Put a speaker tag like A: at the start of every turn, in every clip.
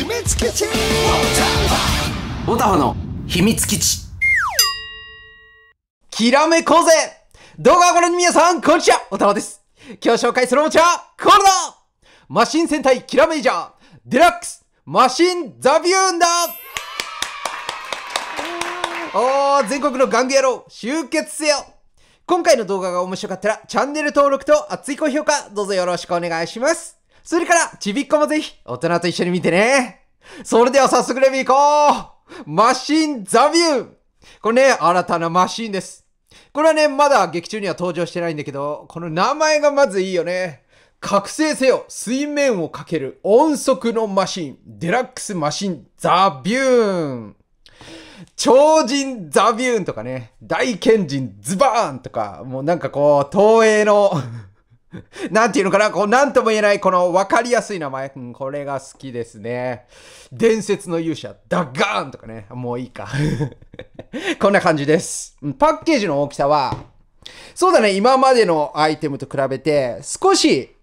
A: 秘密基地オタファの秘密基地きらめこうぜ動画をご覧の皆さん、こんにちはオタファです今日紹介するおもちゃは、これだマシン戦隊キラメイジャーデラックスマシンザビューンだおー、全国の玩具野郎、集結せよ今回の動画が面白かったら、チャンネル登録と熱い高評価、どうぞよろしくお願いします。それから、ちびっこもぜひ、大人と一緒に見てね。それでは早速レビュー行こうマシンザビューこれね、新たなマシンです。これはね、まだ劇中には登場してないんだけど、この名前がまずいいよね。覚醒せよ水面をかける音速のマシン、デラックスマシンザビューン超人ザビューンとかね、大賢人ズバーンとか、もうなんかこう、東映の なんていうのかなこう、なんとも言えない、この分かりやすい名前。うん、これが好きですね。伝説の勇者、ダッガーンとかね。もういいか。こんな感じです。パッケージの大きさは、そうだね、今までのアイテムと比べて、少し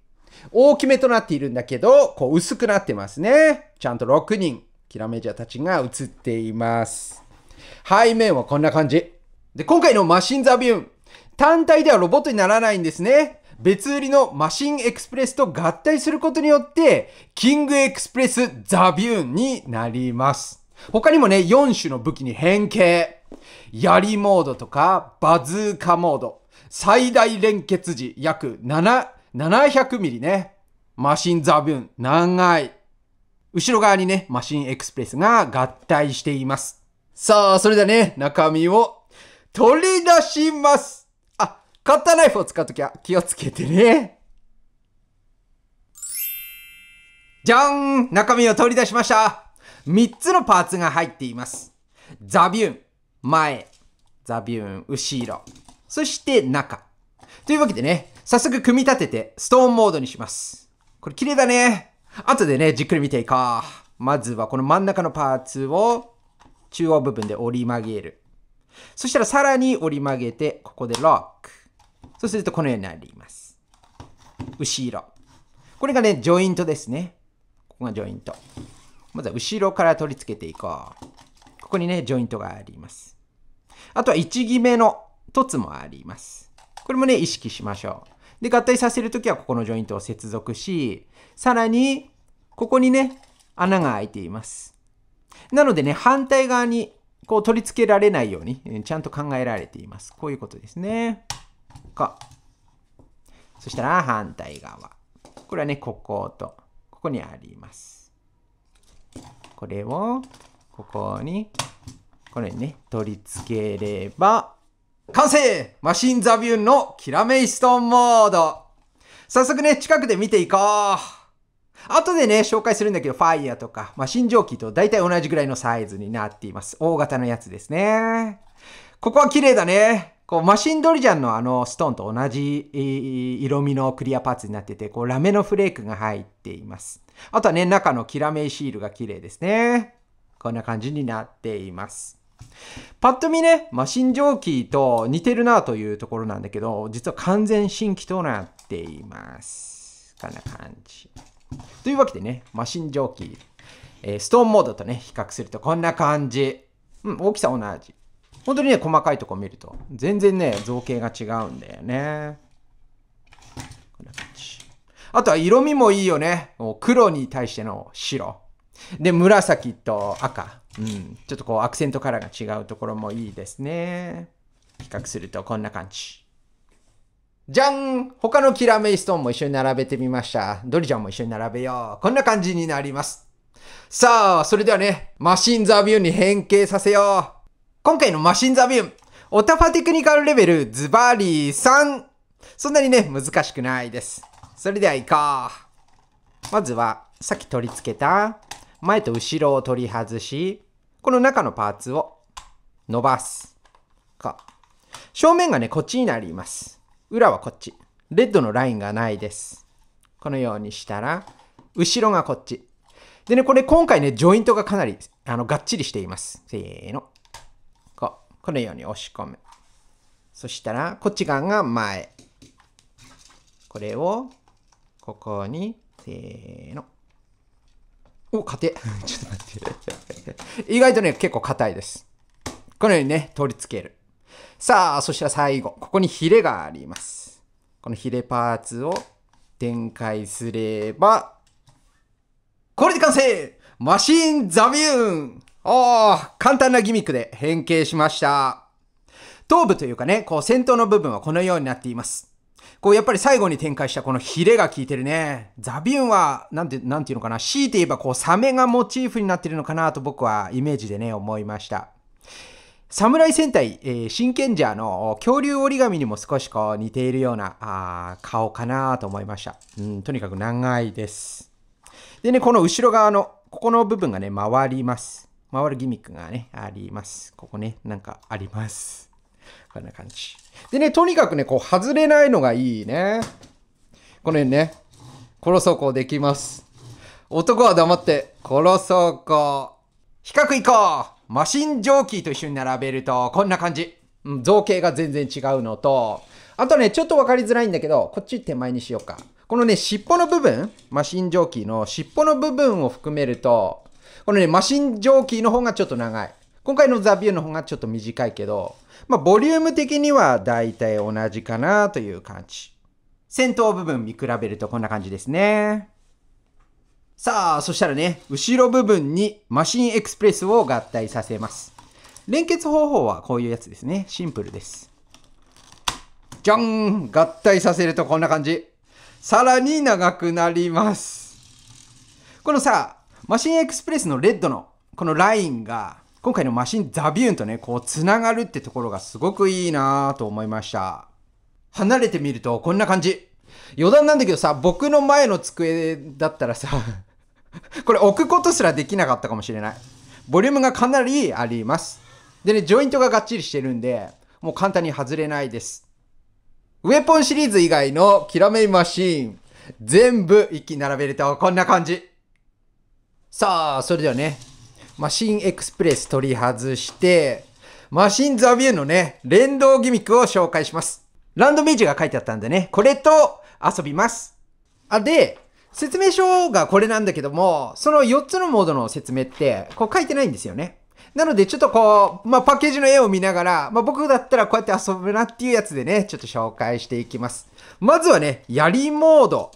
A: 大きめとなっているんだけど、こう薄くなってますね。ちゃんと6人、キラメジャーたちが映っています。背面はこんな感じ。で、今回のマシンザビューン。単体ではロボットにならないんですね。別売りのマシンエクスプレスと合体することによって、キングエクスプレスザビューンになります。他にもね、4種の武器に変形。槍モードとか、バズーカモード。最大連結時約7、700ミリね。マシンザビューン、長い。後ろ側にね、マシンエクスプレスが合体しています。さあ、それではね、中身を取り出しますカッターナイフを使うときは気をつけてね。じゃん中身を取り出しました3つのパーツが入っています。ザビューン、前、ザビューン、後ろ、そして中。というわけでね、早速組み立ててストーンモードにします。これ綺麗だね。後でね、じっくり見ていこう。まずはこの真ん中のパーツを中央部分で折り曲げる。そしたらさらに折り曲げて、ここでロック。そうするとこのようになります。後ろ。これがね、ジョイントですね。ここがジョイント。まずは後ろから取り付けていこう。ここにね、ジョイントがあります。あとは1決めの凸もあります。これもね、意識しましょう。で、合体させるときはここのジョイントを接続し、さらに、ここにね、穴が開いています。なのでね、反対側にこう取り付けられないように、ちゃんと考えられています。こういうことですね。か。そしたら反対側。これはね、ここと、ここにあります。これを、ここに、これにね、取り付ければ、完成マシンザビューンのキラメイストーンモード早速ね、近くで見ていこう後でね、紹介するんだけど、ファイヤーとか、ま新蒸気と大体同じぐらいのサイズになっています。大型のやつですね。ここは綺麗だね。こう、マシンドリジャンのあのストーンと同じ色味のクリアパーツになってて、こう、ラメのフレークが入っています。あとはね、中のキラメイシールが綺麗ですね。こんな感じになっています。パッと見ね、マシン蒸気と似てるなというところなんだけど、実は完全新規となっています。こんな感じ。というわけでね、マシン蒸気、えー、ストーンモードとね、比較するとこんな感じ。うん、大きさ同じ。本当にね、細かいとこ見ると、全然ね、造形が違うんだよね。あとは色味もいいよね。黒に対しての白。で、紫と赤。うん。ちょっとこう、アクセントカラーが違うところもいいですね。比較するとこんな感じ。じゃん他のキラメイストーンも一緒に並べてみました。ドリちゃんも一緒に並べよう。こんな感じになります。さあ、それではね、マシンザビューに変形させよう。今回のマシンザビュー、オタファテクニカルレベルズバリー 3! そんなにね、難しくないです。それでは行こう。まずは、さっき取り付けた、前と後ろを取り外し、この中のパーツを伸ばす。か。正面がね、こっちになります。裏はこっち。レッドのラインがないです。このようにしたら、後ろがこっち。でね、これ今回ね、ジョイントがかなり、あの、がっちりしています。せーの。このように押し込む。そしたら、こっち側が前。これを、ここに、せーの。お、硬い。ちょっと待って。意外とね、結構硬いです。このようにね、取り付ける。さあ、そしたら最後。ここにヒレがあります。このヒレパーツを展開すれば、これで完成マシンザビューンああ、簡単なギミックで変形しました。頭部というかね、こう先頭の部分はこのようになっています。こうやっぱり最後に展開したこのヒレが効いてるね。ザビウンは、なんて、なんていうのかな。強いて言えばこうサメがモチーフになってるのかなと僕はイメージでね、思いました。侍戦隊、えー、真剣ジャーの恐竜折り紙にも少しこう似ているようなあ顔かなと思いました。うん、とにかく長いです。でね、この後ろ側の、ここの部分がね、回ります。回るギミックがね、あります。ここね、なんかあります。こんな感じ。でね、とにかくね、こう、外れないのがいいね。この辺ね、殺そうこうできます。男は黙って、殺そうこう。比較いこうマシンジョーキーと一緒に並べると、こんな感じ。うん、造形が全然違うのと、あとね、ちょっと分かりづらいんだけど、こっち手前にしようか。このね、尻尾の部分、マシンジョーキーの尻尾の部分を含めると、このね、マシンジョーキーの方がちょっと長い。今回のザ・ビューの方がちょっと短いけど、まあ、ボリューム的には大体同じかなという感じ。先頭部分見比べるとこんな感じですね。さあ、そしたらね、後ろ部分にマシンエクスプレスを合体させます。連結方法はこういうやつですね。シンプルです。じゃん合体させるとこんな感じ。さらに長くなります。このさ、マシンエクスプレスのレッドのこのラインが今回のマシンザビューンとね、こう繋がるってところがすごくいいなぁと思いました。離れてみるとこんな感じ。余談なんだけどさ、僕の前の机だったらさ、これ置くことすらできなかったかもしれない。ボリュームがかなりあります。でね、ジョイントががっちりしてるんで、もう簡単に外れないです。ウェポンシリーズ以外のキラメイマシーン、全部一気に並べるとこんな感じ。さあ、それではね、マシンエクスプレス取り外して、マシンザビューのね、連動ギミックを紹介します。ランドメージが書いてあったんでね、これと遊びます。あ、で、説明書がこれなんだけども、その4つのモードの説明って、こう書いてないんですよね。なので、ちょっとこう、まあ、パッケージの絵を見ながら、まあ、僕だったらこうやって遊ぶなっていうやつでね、ちょっと紹介していきます。まずはね、槍モード。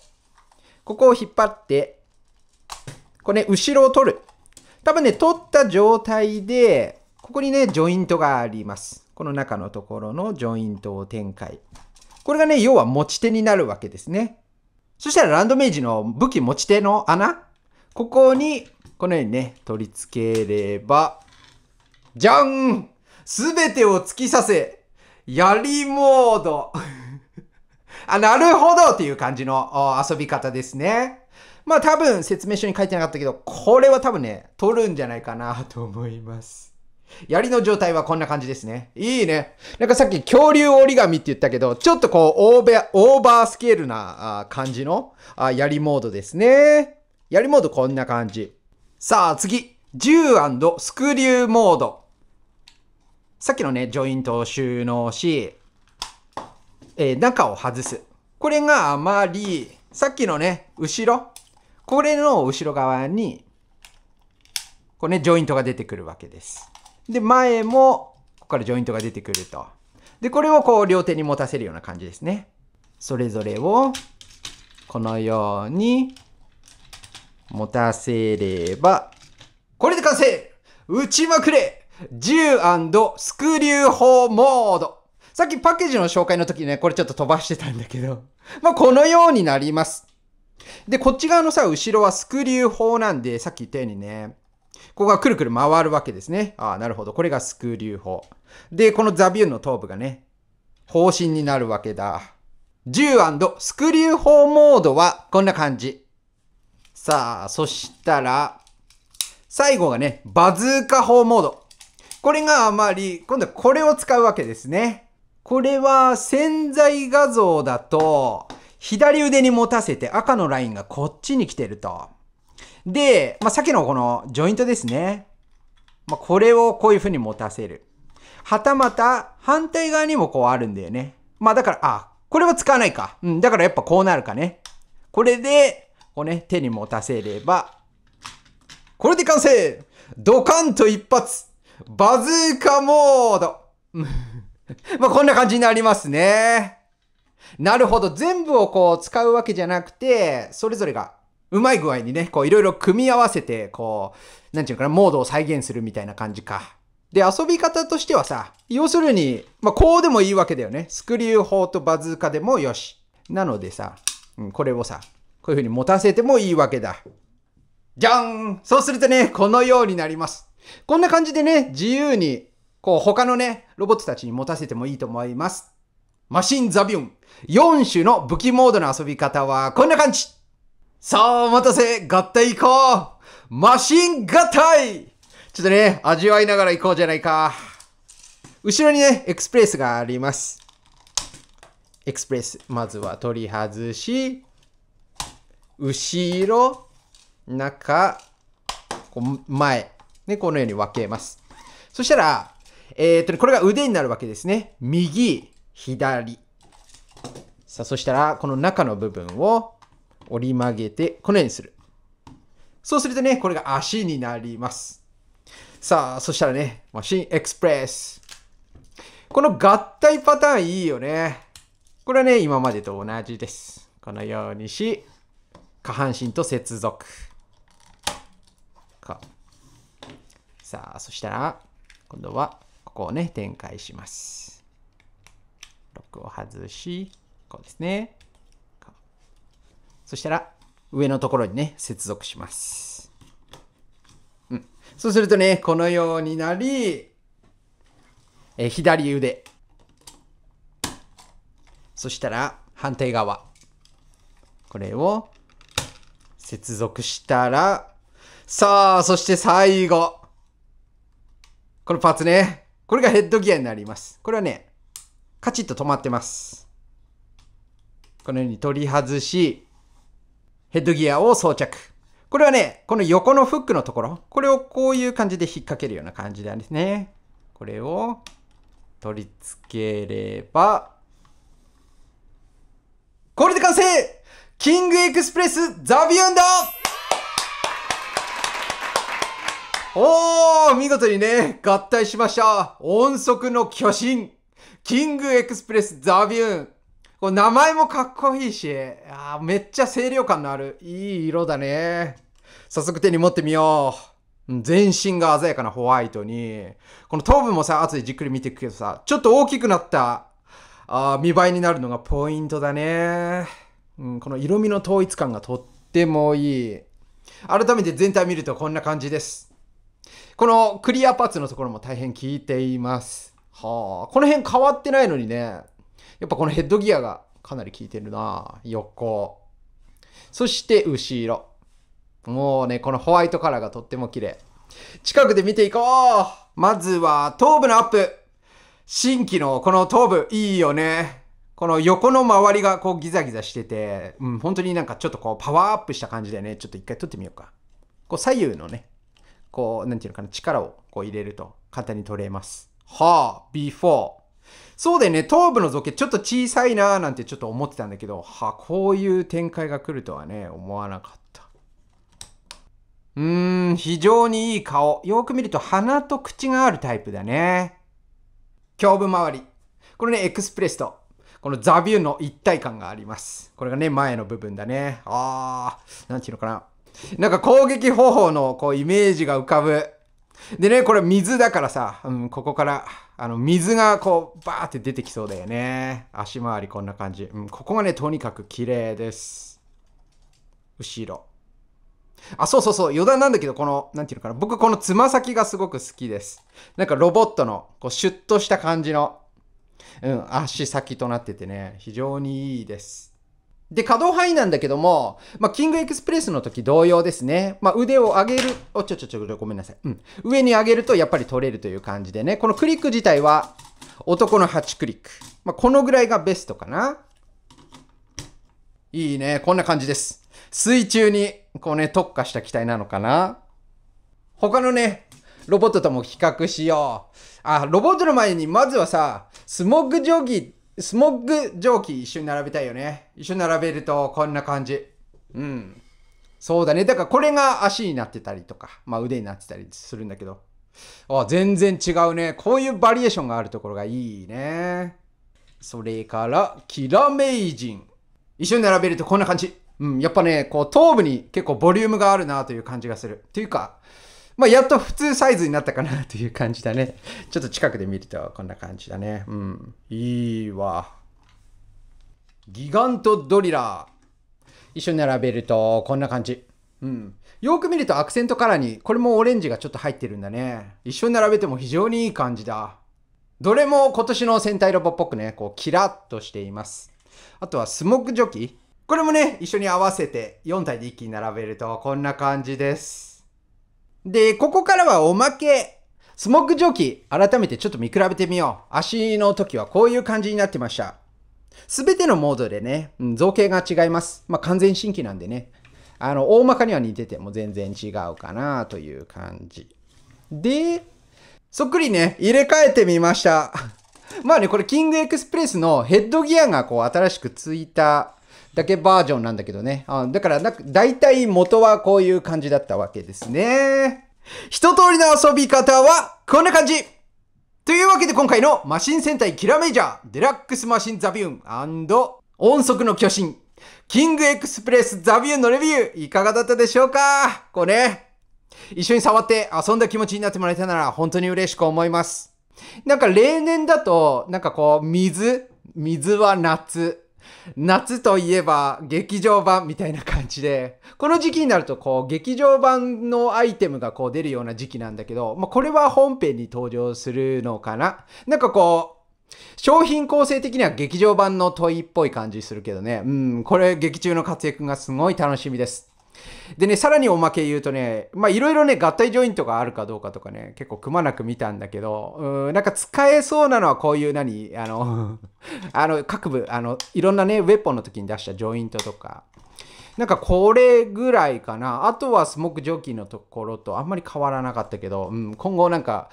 A: ここを引っ張って、これ、ね、後ろを取る。多分ね、取った状態で、ここにね、ジョイントがあります。この中のところのジョイントを展開。これがね、要は持ち手になるわけですね。そしたらランドメイジの武器持ち手の穴、ここに、このようにね、取り付ければ、じゃんすべてを突き刺せ槍モード あ、なるほどっていう感じの遊び方ですね。まあ多分説明書に書いてなかったけど、これは多分ね、取るんじゃないかなと思います。槍の状態はこんな感じですね。いいね。なんかさっき恐竜折り紙って言ったけど、ちょっとこうオーバー、オーバースケールな感じのあ槍モードですね。槍モードこんな感じ。さあ次。銃スクリューモード。さっきのね、ジョイントを収納し、えー、中を外す。これがあまり、さっきのね、後ろ、これの後ろ側に、これね、ジョイントが出てくるわけです。で、前も、ここからジョイントが出てくると。で、これをこう両手に持たせるような感じですね。それぞれを、このように、持たせれば、これで完成打ちまくれ銃スクリュー砲モードさっきパッケージの紹介の時ね、これちょっと飛ばしてたんだけど、まあ、このようになります。で、こっち側のさ、後ろはスクリュー法なんで、さっき言ったようにね、ここがくるくる回るわけですね。ああ、なるほど。これがスクリュー法。で、このザビューンの頭部がね、方針になるわけだ。10スクリュー法モードはこんな感じ。さあ、そしたら、最後がね、バズーカ砲モード。これがあまり、今度はこれを使うわけですね。これは潜在画像だと、左腕に持たせて赤のラインがこっちに来てると。で、まあ、さっきのこのジョイントですね。まあ、これをこういう風に持たせる。はたまた反対側にもこうあるんだよね。まあだから、あ、これは使わないか。うん、だからやっぱこうなるかね。これで、こうね、手に持たせれば、これで完成ドカンと一発バズーカモード まあこんな感じになりますね。なるほど。全部をこう使うわけじゃなくて、それぞれがうまい具合にね、こういろいろ組み合わせて、こう、なんてゅうのかな、モードを再現するみたいな感じか。で、遊び方としてはさ、要するに、まあ、こうでもいいわけだよね。スクリュー法とバズーカでもよし。なのでさ、うん、これをさ、こういう風に持たせてもいいわけだ。じゃんそうするとね、このようになります。こんな感じでね、自由に、こう他のね、ロボットたちに持たせてもいいと思います。マシンザビュン。4種の武器モードの遊び方はこんな感じさあ、お待たせ合体行こうマシン合体ちょっとね、味わいながら行こうじゃないか。後ろにね、エクスプレスがあります。エクスプレス。まずは取り外し、後ろ、中、前。ね、このように分けます。そしたら、えー、っとね、これが腕になるわけですね。右、左。さあ、そしたら、この中の部分を折り曲げて、このようにする。そうするとね、これが足になります。さあ、そしたらね、マシンエクスプレス。この合体パターンいいよね。これはね、今までと同じです。このようにし、下半身と接続。か。さあ、そしたら、今度は、ここをね、展開します。ロックを外し、こうですね。そしたら、上のところにね、接続します。うん。そうするとね、このようになり、え左腕。そしたら、反対側。これを接続したら、さあ、そして最後。このパーツね。これがヘッドギアになります。これはね、カチッと止まってます。このように取り外し、ヘッドギアを装着。これはね、この横のフックのところ、これをこういう感じで引っ掛けるような感じなんですね。これを取り付ければ、これで完成キングエクスプレスザビュンドおー見事にね、合体しました音速の巨神キングエクスプレスザビューン。こ名前もかっこいいし、あめっちゃ清涼感のある、いい色だね。早速手に持ってみよう。全身が鮮やかなホワイトに、この頭部もさ、後でじっくり見ていくけどさ、ちょっと大きくなったあ見栄えになるのがポイントだね。うん、この色味の統一感がとってもいい。改めて全体見るとこんな感じです。このクリアパーツのところも大変効いています。はあ、この辺変わってないのにね、やっぱこのヘッドギアがかなり効いてるな横。そして後ろ。もうね、このホワイトカラーがとっても綺麗。近くで見ていこうまずは頭部のアップ新規のこの頭部いいよね。この横の周りがこうギザギザしてて、うん、本当になんかちょっとこうパワーアップした感じでね、ちょっと一回撮ってみようか。こう左右のね、こう、なんていうのかな、力をこう入れると簡単に撮れます。はあ、before。そうだよね、頭部の造形ちょっと小さいなーなんてちょっと思ってたんだけど、はあ、こういう展開が来るとはね、思わなかった。うーん、非常にいい顔。よく見ると鼻と口があるタイプだね。胸部周り。これね、エクスプレスと、このザビューの一体感があります。これがね、前の部分だね。あー、なんていうのかな。なんか攻撃方法のこうイメージが浮かぶ。でね、これ水だからさ、うん、ここから、あの、水がこう、バーって出てきそうだよね。足回りこんな感じ。うん、ここがね、とにかく綺麗です。後ろ。あ、そうそうそう、余談なんだけど、この、なんていうのかな、僕このつま先がすごく好きです。なんかロボットの、こう、シュッとした感じの、うん、足先となっててね、非常にいいです。で、可動範囲なんだけども、まあ、キングエクスプレスの時同様ですね。まあ、腕を上げる、お、ちょちょちょ、ごめんなさい。うん。上に上げるとやっぱり取れるという感じでね。このクリック自体は、男の8クリック。まあ、このぐらいがベストかな。いいね。こんな感じです。水中に、こうね、特化した機体なのかな。他のね、ロボットとも比較しよう。あ、ロボットの前に、まずはさ、スモッグギー、スモッグ蒸気一緒に並べたいよね。一緒に並べるとこんな感じ。うん。そうだね。だからこれが足になってたりとか、まあ腕になってたりするんだけど。あ、全然違うね。こういうバリエーションがあるところがいいね。それから、キラメイジン。一緒に並べるとこんな感じ。うん、やっぱね、こう頭部に結構ボリュームがあるなという感じがする。というか、まあ、やっと普通サイズになったかなという感じだね。ちょっと近くで見るとこんな感じだね。うん。いいわ。ギガントドリラー。一緒に並べるとこんな感じ。うん。よく見るとアクセントカラーに、これもオレンジがちょっと入ってるんだね。一緒に並べても非常にいい感じだ。どれも今年の戦隊ロボっぽくね、こうキラッとしています。あとはスモークジョッキこれもね、一緒に合わせて4体で一気に並べるとこんな感じです。で、ここからはおまけ。スモッグ蒸気、改めてちょっと見比べてみよう。足の時はこういう感じになってました。すべてのモードでね、うん、造形が違います。まあ、完全新規なんでね。あの、大まかには似てても全然違うかなという感じ。で、そっくりね、入れ替えてみました。まあね、これキングエクスプレスのヘッドギアがこう新しくついただけバージョンなんだけどね。あだからな、たい元はこういう感じだったわけですね。一通りの遊び方はこんな感じというわけで今回のマシン戦隊キラメイジャーデラックスマシンザビューン音速の巨神キングエクスプレスザビューンのレビューいかがだったでしょうかこれ、ね、一緒に触って遊んだ気持ちになってもらえたなら本当に嬉しく思います。なんか例年だとなんかこう水水は夏夏といえば劇場版みたいな感じで、この時期になるとこう劇場版のアイテムがこう出るような時期なんだけど、まあ、これは本編に登場するのかななんかこう、商品構成的には劇場版の問いっぽい感じするけどね。うん、これ劇中の活躍がすごい楽しみです。でね、さらにおまけ言うとね、まあいろいろね、合体ジョイントがあるかどうかとかね、結構くまなく見たんだけど、うん、なんか使えそうなのはこういう何、あの あの、各部、あの、いろんなね、ウェポンの時に出したジョイントとか、なんかこれぐらいかな。あとはスモークジョッキーのところとあんまり変わらなかったけど、うん、今後なんか、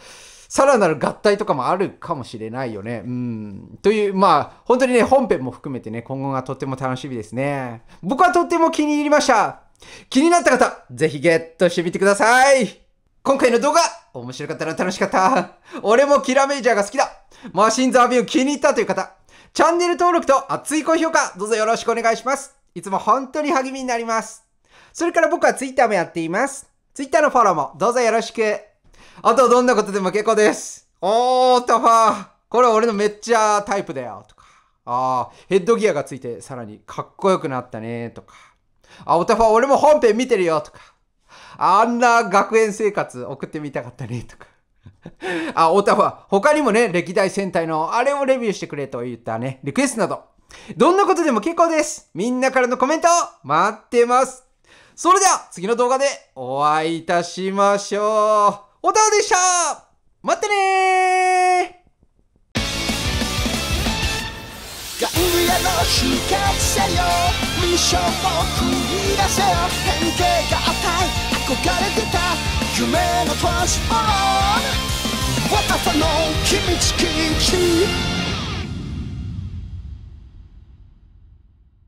A: さらなる合体とかもあるかもしれないよね。うん。という、まあ、本当にね、本編も含めてね、今後がとっても楽しみですね。僕はとっても気に入りました。気になった方、ぜひゲットしてみてください今回の動画、面白かったら楽しかった。俺もキラメイジャーが好きだ。マシンズアビュー気に入ったという方、チャンネル登録と熱い高評価、どうぞよろしくお願いします。いつも本当に励みになります。それから僕は Twitter もやっています。Twitter のフォローもどうぞよろしく。あとはどんなことでも結構です。おー、たファー。これ俺のめっちゃタイプだよ。とか。あー、ヘッドギアがついてさらにかっこよくなったね。とか。あ、おたふは俺も本編見てるよとか、あんな学園生活送ってみたかったねとか。あ、おたふは他にもね、歴代戦隊のあれをレビューしてくれと言ったね、リクエストなど、どんなことでも結構です。みんなからのコメント待ってます。それでは次の動画でお会いいたしましょう。おたふでした待ってねー外野の出血せよミッションを繰り出せよ変形が与えい憧れてた夢のトランスフォーム私の秘密基地